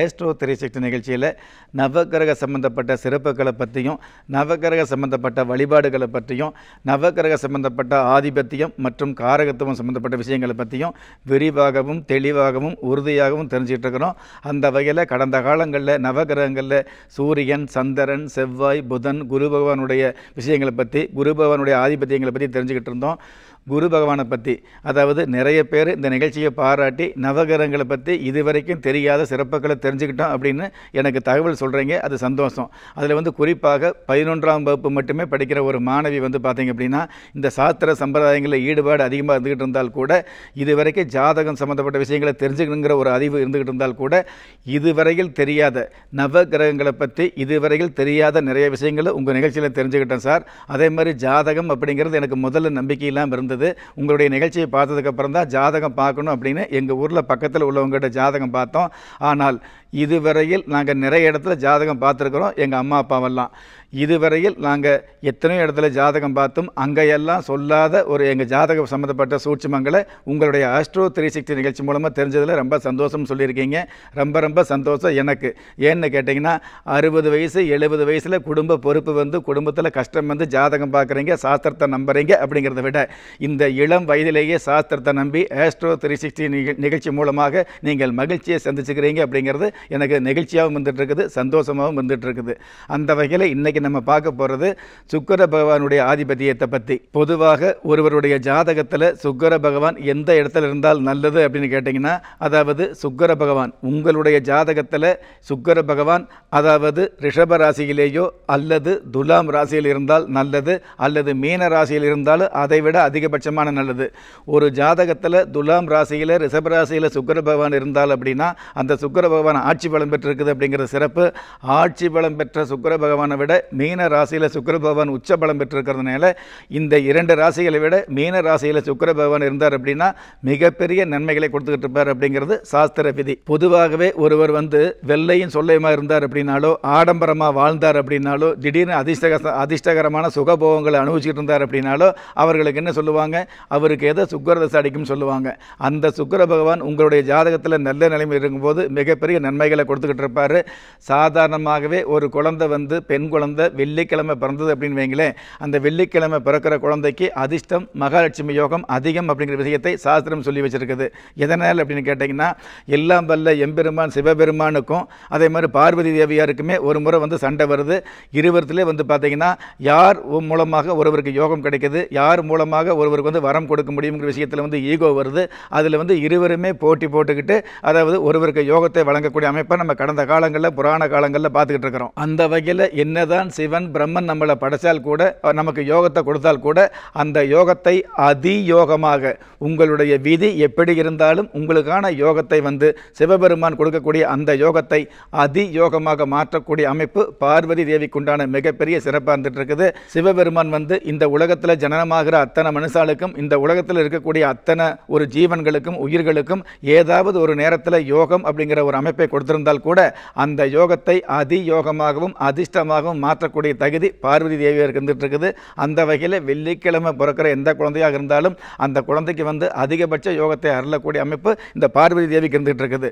Astro three நிகழ்ச்சியில் நவக்கிரக சம்மந்தப்பட்ட சிறப்புகளை பற்றியும் நவக்கிரக சம்மந்தப்பட்ட வழிபாடுகளை பற்றியும் நவகிரக சம்மந்தப்பட்ட ஆதிபத்தியம் மற்றும் காரகத்துவம் சம்மந்தப்பட்ட விஷயங்களை பற்றியும் விரிவாகவும் தெளிவாகவும் உறுதியாகவும் தெரிஞ்சுக்கிட்டு இருக்கிறோம் அந்த வகையில் கடந்த காலங்களில் நவக்கிரகங்களில் சூரியன் சந்திரன் செவ்வாய் புதன் குரு பகவானுடைய விஷயங்களை பற்றி குரு பகவானுடைய ஆதிபத்தியங்களை பற்றி தெரிஞ்சுக்கிட்டு இருந்தோம் குரு பகவானை பற்றி அதாவது நிறைய பேர் இந்த நிகழ்ச்சியை பாராட்டி நவகிரகங்களை பற்றி இதுவரைக்கும் தெரியாத சிறப்புகளை தெரிஞ்சுக்கிட்டோம் அப்படின்னு எனக்கு தகவல் சொல்கிறீங்க அது சந்தோஷம் அதில் வந்து குறிப்பாக பதினொன்றாம் வகுப்பு மட்டுமே படிக்கிற ஒரு மாணவி வந்து பார்த்திங்க அப்படின்னா இந்த சாஸ்திர சம்பிரதாயங்களில் ஈடுபாடு அதிகமாக இருந்துக்கிட்டு இருந்தால் கூட இதுவரைக்கும் ஜாதகம் சம்மந்தப்பட்ட விஷயங்களை தெரிஞ்சுக்கணுங்கிற ஒரு அறிவு இருந்துக்கிட்டு இருந்தால் கூட இதுவரையில் தெரியாத நவகிரகங்களை பற்றி இதுவரையில் தெரியாத நிறைய விஷயங்களை உங்கள் நிகழ்ச்சியில் தெரிஞ்சுக்கிட்டேன் சார் அதே மாதிரி ஜாதகம் அப்படிங்கிறது எனக்கு முதல்ல நம்பிக்கையெல்லாம் இருந்தது இருந்தது உங்களுடைய நிகழ்ச்சியை பார்த்ததுக்கப்புறம் தான் ஜாதகம் பார்க்கணும் அப்படின்னு எங்கள் ஊரில் பக்கத்தில் உள்ளவங்ககிட்ட ஜாதகம் பார்த்தோம் ஆனால் இதுவரையில் நாங்கள் நிறைய இடத்துல ஜாதகம் பார்த்துருக்குறோம் எங்கள் அம்மா அப்பாவெல்லாம் இதுவரையில் நாங்கள் எத்தனையோ இடத்துல ஜாதகம் பார்த்தும் அங்கேயெல்லாம் சொல்லாத ஒரு எங்கள் ஜாதகம் சம்மந்தப்பட்ட சூட்சமங்களை உங்களுடைய ஆஸ்ட்ரோ த்ரீ சிக்ஸ்டி நிகழ்ச்சி மூலமாக தெரிஞ்சதில் ரொம்ப சந்தோஷம் சொல்லியிருக்கீங்க ரொம்ப ரொம்ப சந்தோஷம் எனக்கு ஏன்னு கேட்டிங்கன்னா அறுபது வயசு எழுபது வயசில் குடும்ப பொறுப்பு வந்து குடும்பத்தில் கஷ்டம் வந்து ஜாதகம் பார்க்குறீங்க சாஸ்திரத்தை நம்புறீங்க அப்படிங்கிறத விட இந்த இளம் வயதிலேயே சாஸ்திரத்தை நம்பி ஆஸ்ட்ரோ த்ரீ சிக்ஸ்டி நிகழ்ச்சி மூலமாக நீங்கள் மகிழ்ச்சியை சந்திச்சுக்கிறீங்க அப்படிங்கிறது எனக்கு நெகிழ்ச்சியாகவும் வந்துட்டுருக்குது சந்தோஷமாகவும் வந்துட்டுருக்குது அந்த வகையில் இன்றைக்கி நம்ம பார்க்க போகிறது சுக்கர பகவானுடைய ஆதிபத்தியத்தை பற்றி பொதுவாக ஒருவருடைய ஜாதகத்தில் சுக்கர பகவான் எந்த இடத்துல இருந்தால் நல்லது அப்படின்னு கேட்டிங்கன்னா அதாவது சுக்கர பகவான் உங்களுடைய ஜாதகத்தில் சுக்கர பகவான் அதாவது ரிஷப ராசியிலேயோ அல்லது துலாம் ராசியில் இருந்தால் நல்லது அல்லது மீன ராசியில் இருந்தாலும் அதை விட அதிகபட்சமான நல்லது ஒரு ஜாதகத்தில் துலாம் ராசியில் ரிஷப ராசியில் சுக்கர பகவான் இருந்தால் அப்படின்னா அந்த சுக்கர பகவான் ஆட்சி பலம் பெற்றிருக்குது அப்படிங்கிற சிறப்பு ஆட்சி பலம் பெற்ற சுக்கர பகவானை விட மீன ராசியில் சுக்கர பகவான் உச்ச பலம் பெற்றிருக்கிறதுனால இந்த இரண்டு ராசிகளை விட மீன ராசியில் சுக்கர பகவான் இருந்தார் அப்படின்னா மிகப்பெரிய நன்மைகளை கொடுத்துக்கிட்டு இருப்பார் அப்படிங்கிறது சாஸ்திர விதி பொதுவாகவே ஒருவர் வந்து வெள்ளையும் சொல்லையுமா இருந்தார் அப்படின்னாலோ ஆடம்பரமாக வாழ்ந்தார் அப்படின்னாலோ திடீர்னு அதிர்ஷ்டக அதிர்ஷ்டகரமான சுகபோகங்களை அனுபவிச்சுட்டு இருந்தார் அப்படின்னாலோ அவர்களுக்கு என்ன சொல்லுவாங்க அவருக்கு எதை சுக்கர தசை அடிக்கும் சொல்லுவாங்க அந்த சுக்கர பகவான் உங்களுடைய ஜாதகத்தில் நல்ல நிலைமை இருக்கும்போது மிகப்பெரிய நன்மை நன்மைகளை கொடுத்துக்கிட்டு இருப்பார் சாதாரணமாகவே ஒரு குழந்தை வந்து பெண் குழந்தை வெள்ளிக்கிழமை பிறந்தது அப்படின்னு வைங்களேன் அந்த வெள்ளிக்கிழமை பிறக்கிற குழந்தைக்கு அதிர்ஷ்டம் மகாலட்சுமி யோகம் அதிகம் அப்படிங்கிற விஷயத்தை சாஸ்திரம் சொல்லி வச்சுருக்குது எதனால் அப்படின்னு கேட்டிங்கன்னா எல்லாம் வல்ல எம்பெருமான் சிவபெருமானுக்கும் அதே மாதிரி பார்வதி தேவியாருக்குமே ஒரு முறை வந்து சண்டை வருது இருவரத்திலே வந்து பார்த்திங்கன்னா யார் மூலமாக ஒருவருக்கு யோகம் கிடைக்கிது யார் மூலமாக ஒருவருக்கு வந்து வரம் கொடுக்க முடியுங்கிற விஷயத்தில் வந்து ஈகோ வருது அதில் வந்து இருவருமே போட்டி போட்டுக்கிட்டு அதாவது ஒருவருக்கு யோகத்தை வழங்கக்கூடிய மாதிரி அமைப்பை நம்ம கடந்த காலங்களில் புராண காலங்களில் பார்த்துக்கிட்டு இருக்கிறோம் அந்த வகையில் என்னதான் சிவன் பிரம்மன் நம்மளை படைச்சால் கூட நமக்கு யோகத்தை கொடுத்தால் கூட அந்த யோகத்தை அதியோகமாக உங்களுடைய விதி எப்படி இருந்தாலும் உங்களுக்கான யோகத்தை வந்து சிவபெருமான் கொடுக்கக்கூடிய அந்த யோகத்தை அதியோகமாக மாற்றக்கூடிய அமைப்பு பார்வதி தேவிக்குண்டான மிகப்பெரிய சிறப்பாக இருந்துட்டு இருக்குது சிவபெருமான் வந்து இந்த உலகத்தில் ஜனனமாகிற அத்தனை மனுஷாளுக்கும் இந்த உலகத்தில் இருக்கக்கூடிய அத்தனை ஒரு ஜீவன்களுக்கும் உயிர்களுக்கும் ஏதாவது ஒரு நேரத்தில் யோகம் அப்படிங்கிற ஒரு அமைப்பை கொடுத்திருந்தால் கூட அந்த யோகத்தை அதி யோகமாகவும் அதிர்ஷ்டமாகவும் மாற்றக்கூடிய தகுதி பார்வதி தேவியாக இருந்துகிட்டு இருக்குது அந்த வகையில் வெள்ளிக்கிழமை பிறக்கிற எந்த குழந்தையாக இருந்தாலும் அந்த குழந்தைக்கு வந்து அதிகபட்ச யோகத்தை அருளக்கூடிய அமைப்பு இந்த பார்வதி தேவிக்கு இருந்துகிட்டு இருக்குது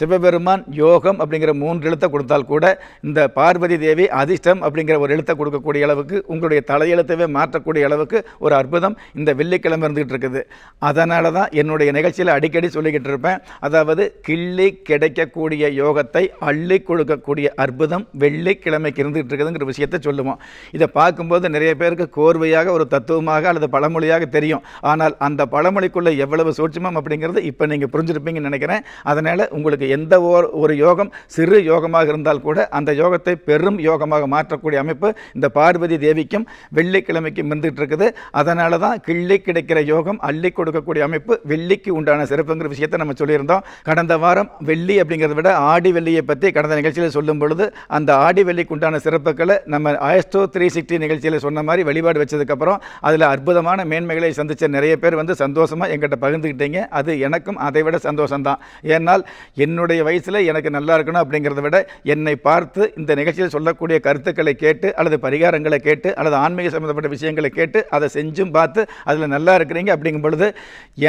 சிவபெருமான் யோகம் அப்படிங்கிற மூன்று எழுத்தை கொடுத்தால் கூட இந்த பார்வதி தேவி அதிர்ஷ்டம் அப்படிங்கிற ஒரு எழுத்தை கொடுக்கக்கூடிய அளவுக்கு உங்களுடைய தலையெழுத்தவே மாற்றக்கூடிய அளவுக்கு ஒரு அற்புதம் இந்த வெள்ளிக்கிழமை இருந்துகிட்டு இருக்குது அதனால தான் என்னுடைய நிகழ்ச்சியில் அடிக்கடி சொல்லிக்கிட்டு இருப்பேன் அதாவது கிள்ளி கிடைக்கக்கூடிய வரக்கூடிய யோகத்தை அள்ளி கொடுக்கக்கூடிய அற்புதம் வெள்ளிக்கிழமைக்கு இருந்துகிட்டு இருக்குதுங்கிற விஷயத்தை சொல்லுவோம் இதை பார்க்கும்போது நிறைய பேருக்கு கோர்வையாக ஒரு தத்துவமாக அல்லது பழமொழியாக தெரியும் ஆனால் அந்த பழமொழிக்குள்ளே எவ்வளவு சூட்சமம் அப்படிங்கிறது இப்போ நீங்கள் புரிஞ்சிருப்பீங்கன்னு நினைக்கிறேன் அதனால் உங்களுக்கு எந்த ஓர் ஒரு யோகம் சிறு யோகமாக இருந்தால் கூட அந்த யோகத்தை பெரும் யோகமாக மாற்றக்கூடிய அமைப்பு இந்த பார்வதி தேவிக்கும் வெள்ளிக்கிழமைக்கும் இருந்துகிட்டு இருக்குது அதனால தான் கிள்ளி கிடைக்கிற யோகம் அள்ளி கொடுக்கக்கூடிய அமைப்பு வெள்ளிக்கு உண்டான சிறப்புங்கிற விஷயத்தை நம்ம சொல்லியிருந்தோம் கடந்த வாரம் வெள்ளி அப்படிங்கிறத விட ஆடி வெள்ளியை பற்றி கடந்த நிகழ்ச்சியில் சொல்லும் பொழுது அந்த ஆடி வெள்ளிக்கு உண்டான சிறப்புகளை நம்ம ஆயஸ்டோ த்ரீ சிக்ஸ்டி நிகழ்ச்சியில் சொன்ன மாதிரி வழிபாடு வச்சதுக்கப்புறம் அதில் அற்புதமான மேன்மைகளை சந்தித்த நிறைய பேர் வந்து சந்தோஷமாக எங்கிட்ட பகிர்ந்துக்கிட்டீங்க அது எனக்கும் அதை விட சந்தோஷம்தான் ஏன்னால் என்னுடைய வயசில் எனக்கு நல்லா இருக்கணும் அப்படிங்கிறத விட என்னை பார்த்து இந்த நிகழ்ச்சியில் சொல்லக்கூடிய கருத்துக்களை கேட்டு அல்லது பரிகாரங்களை கேட்டு அல்லது ஆன்மீக சம்மந்தப்பட்ட விஷயங்களை கேட்டு அதை செஞ்சும் பார்த்து அதில் நல்லா இருக்கிறீங்க அப்படிங்கும் பொழுது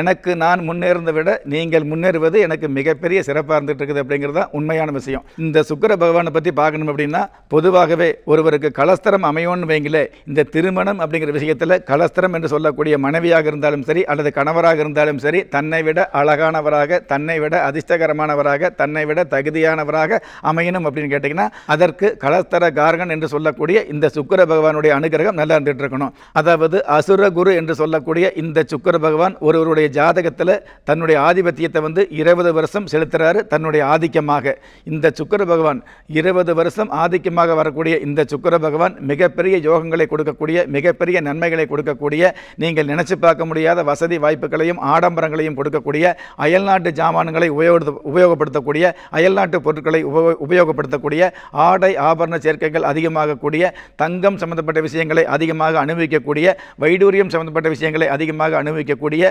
எனக்கு நான் முன்னேறதை விட நீங்கள் முன்னேறுவது எனக்கு மிகப்பெரிய சிறப்பாக இருந்துகிட்டு இருக்குது அப்படிங்கிறது தான் உண்மையான விஷயம் இந்த சுக்கர பகவானை பற்றி பார்க்கணும் அப்படின்னா பொதுவாகவே ஒருவருக்கு கலஸ்தரம் அமையும்னு வைங்கள இந்த திருமணம் அப்படிங்கிற விஷயத்தில் கலஸ்தரம் என்று சொல்லக்கூடிய மனைவியாக இருந்தாலும் சரி அல்லது கணவராக இருந்தாலும் சரி தன்னை விட அழகானவராக தன்னை விட அதிர்ஷ்டகரமானவராக தன்னை விட தகுதியானவராக அமையணும் அப்படின்னு கேட்டிங்கன்னா அதற்கு கலஸ்தர காரகன் என்று சொல்லக்கூடிய இந்த சுக்கர பகவானுடைய அனுகிரகம் நல்லா இருந்துகிட்டு இருக்கணும் அதாவது அசுர குரு என்று சொல்லக்கூடிய இந்த சுக்கர பகவான் ஒருவருடைய ஜாதகத்தில் தன்னுடைய ஆதிபத்தியத்தை வந்து இருபது வருஷம் செலுத்துறாரு தன்னுடைய ஆதிக்கம் காரணமாக இந்த சுக்கர பகவான் இருபது வருஷம் ஆதிக்கமாக வரக்கூடிய இந்த சுக்கர பகவான் மிகப்பெரிய யோகங்களை கொடுக்கக்கூடிய மிகப்பெரிய நன்மைகளை கொடுக்கக்கூடிய நீங்கள் நினச்சி பார்க்க முடியாத வசதி வாய்ப்புகளையும் ஆடம்பரங்களையும் கொடுக்கக்கூடிய அயல்நாட்டு ஜாமான்களை உபயோக உபயோகப்படுத்தக்கூடிய அயல்நாட்டு பொருட்களை உபயோகப்படுத்தக்கூடிய ஆடை ஆபரண சேர்க்கைகள் அதிகமாகக்கூடிய தங்கம் சம்பந்தப்பட்ட விஷயங்களை அதிகமாக அனுபவிக்கக்கூடிய வைடூரியம் சம்பந்தப்பட்ட விஷயங்களை அதிகமாக அனுபவிக்கக்கூடிய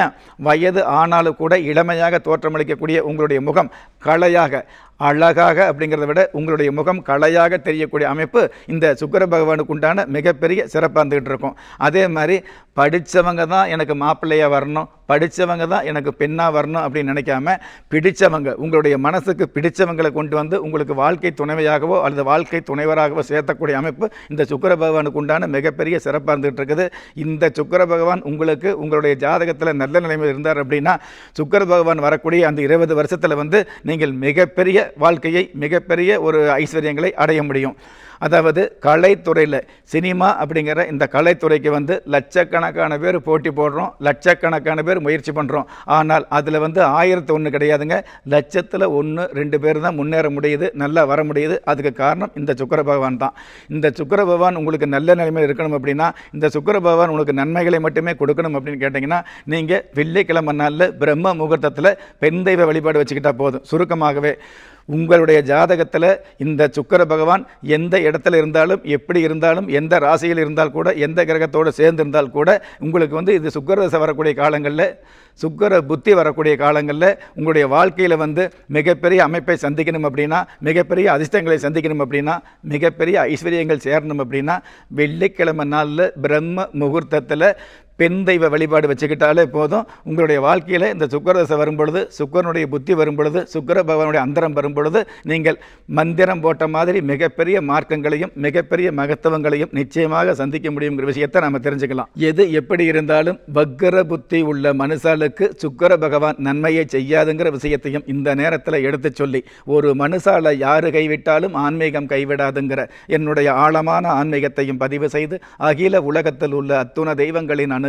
ஏன் வயது ஆனாலும் கூட இளமையாக தோற்றமளிக்கக்கூடிய உங்களுடைய முகம் கள aí, cara. அழகாக அப்படிங்கிறத விட உங்களுடைய முகம் கலையாக தெரியக்கூடிய அமைப்பு இந்த சுக்கர பகவானுக்கு உண்டான மிகப்பெரிய சிறப்பாக இருந்துகிட்டு இருக்கும் அதே மாதிரி படித்தவங்க தான் எனக்கு மாப்பிள்ளையாக வரணும் படித்தவங்க தான் எனக்கு பெண்ணாக வரணும் அப்படின்னு நினைக்காம பிடித்தவங்க உங்களுடைய மனசுக்கு பிடித்தவங்களை கொண்டு வந்து உங்களுக்கு வாழ்க்கை துணைவையாகவோ அல்லது வாழ்க்கை துணைவராகவோ சேர்த்தக்கூடிய அமைப்பு இந்த சுக்கர பகவானுக்கு உண்டான மிகப்பெரிய சிறப்பாக இருந்துகிட்டு இருக்குது இந்த சுக்கர பகவான் உங்களுக்கு உங்களுடைய ஜாதகத்தில் நல்ல நிலைமையில் இருந்தார் அப்படின்னா சுக்கர பகவான் வரக்கூடிய அந்த இருபது வருஷத்தில் வந்து நீங்கள் மிகப்பெரிய வாழ்க்கையை மிகப்பெரிய ஒரு ஐஸ்வர்யங்களை அடைய முடியும் அதாவது கலைத்துறையில் சினிமா அப்படிங்கிற இந்த கலைத்துறைக்கு வந்து லட்சக்கணக்கான பேர் போட்டி போடுறோம் லட்சக்கணக்கான பேர் முயற்சி பண்ணுறோம் ஆனால் அதில் வந்து ஆயிரத்து ஒன்று கிடையாதுங்க லட்சத்தில் ஒன்று ரெண்டு பேர் தான் முன்னேற முடியுது நல்லா வர முடியுது அதுக்கு காரணம் இந்த சுக்கர பகவான் தான் இந்த சுக்கர பகவான் உங்களுக்கு நல்ல நிலைமையில் இருக்கணும் அப்படின்னா இந்த சுக்கர பகவான் உங்களுக்கு நன்மைகளை மட்டுமே கொடுக்கணும் அப்படின்னு கேட்டிங்கன்னா நீங்கள் வெள்ளிக்கிழமை நாளில் பிரம்ம முகூர்த்தத்தில் பெண் தெய்வ வழிபாடு வச்சுக்கிட்டால் போதும் சுருக்கமாகவே உங்களுடைய ஜாதகத்தில் இந்த சுக்கர பகவான் எந்த இடத்துல இருந்தாலும் எப்படி இருந்தாலும் எந்த ராசியில் இருந்தால் கூட எந்த கிரகத்தோடு சேர்ந்து இருந்தால் கூட உங்களுக்கு வந்து இது சுக்கர தசை வரக்கூடிய காலங்களில் சுக்கர புத்தி வரக்கூடிய காலங்களில் உங்களுடைய வாழ்க்கையில் வந்து மிகப்பெரிய அமைப்பை சந்திக்கணும் அப்படின்னா மிகப்பெரிய அதிர்ஷ்டங்களை சந்திக்கணும் அப்படின்னா மிகப்பெரிய ஐஸ்வர்யங்கள் சேரணும் அப்படின்னா வெள்ளிக்கிழமை நாளில் பிரம்ம முகூர்த்தத்தில் பெண் தெய்வ வழிபாடு வச்சுக்கிட்டாலே போதும் உங்களுடைய வாழ்க்கையில் இந்த சுக்கரதசை வரும்பொழுது சுக்கரனுடைய புத்தி வரும்பொழுது சுக்கர பகவானுடைய அந்தரம் வரும்பொழுது நீங்கள் மந்திரம் போட்ட மாதிரி மிகப்பெரிய மார்க்கங்களையும் மிகப்பெரிய மகத்துவங்களையும் நிச்சயமாக சந்திக்க முடியுங்கிற விஷயத்தை நாம் தெரிஞ்சுக்கலாம் எது எப்படி இருந்தாலும் வக்கர புத்தி உள்ள மனுஷாலுக்கு சுக்கர பகவான் நன்மையை செய்யாதுங்கிற விஷயத்தையும் இந்த நேரத்தில் எடுத்து சொல்லி ஒரு மனுஷாலை யாரு கைவிட்டாலும் ஆன்மீகம் கைவிடாதுங்கிற என்னுடைய ஆழமான ஆன்மீகத்தையும் பதிவு செய்து அகில உலகத்தில் உள்ள அத்துண தெய்வங்களின் அணு